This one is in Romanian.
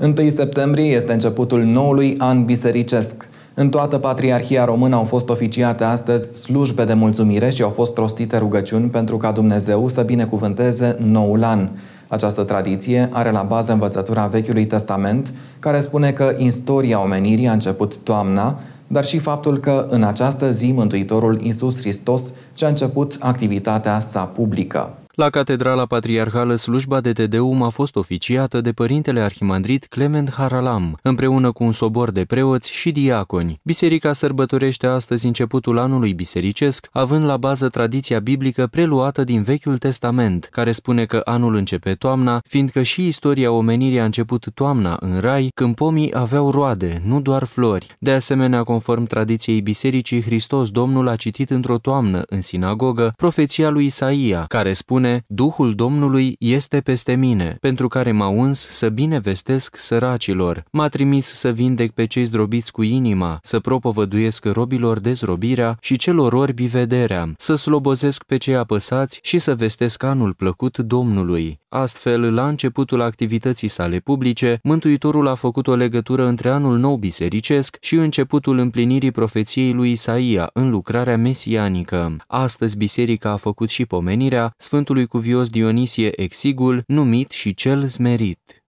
1 septembrie este începutul noului an bisericesc. În toată Patriarhia Română au fost oficiate astăzi slujbe de mulțumire și au fost rostite rugăciuni pentru ca Dumnezeu să binecuvânteze noul an. Această tradiție are la bază învățătura Vechiului Testament, care spune că istoria omenirii a început toamna, dar și faptul că în această zi Mântuitorul Iisus Hristos și-a început activitatea sa publică. La Catedrala Patriarhală, slujba de Tedeum a fost oficiată de părintele arhimandrit Clement Haralam, împreună cu un sobor de preoți și diaconi. Biserica sărbătorește astăzi începutul anului bisericesc, având la bază tradiția biblică preluată din Vechiul Testament, care spune că anul începe toamna, fiindcă și istoria omenirii a început toamna în rai, când pomii aveau roade, nu doar flori. De asemenea, conform tradiției bisericii, Hristos Domnul a citit într-o toamnă în sinagogă profeția lui Isaia, care spune spune, Duhul Domnului este peste mine, pentru care m-a uns să binevestesc săracilor, m-a trimis să vindec pe cei zdrobiți cu inima, să propovăduiesc robilor dezrobirea și celor orbi vederea, să slobozesc pe cei apăsați și să vestesc anul plăcut Domnului. Astfel, la începutul activității sale publice, Mântuitorul a făcut o legătură între anul nou bisericesc și începutul împlinirii profeției lui Isaia în lucrarea mesianică. Astăzi, biserica a făcut și pomenirea Sfântul sfântului cuvios Dionisie Exigul, numit și cel zmerit.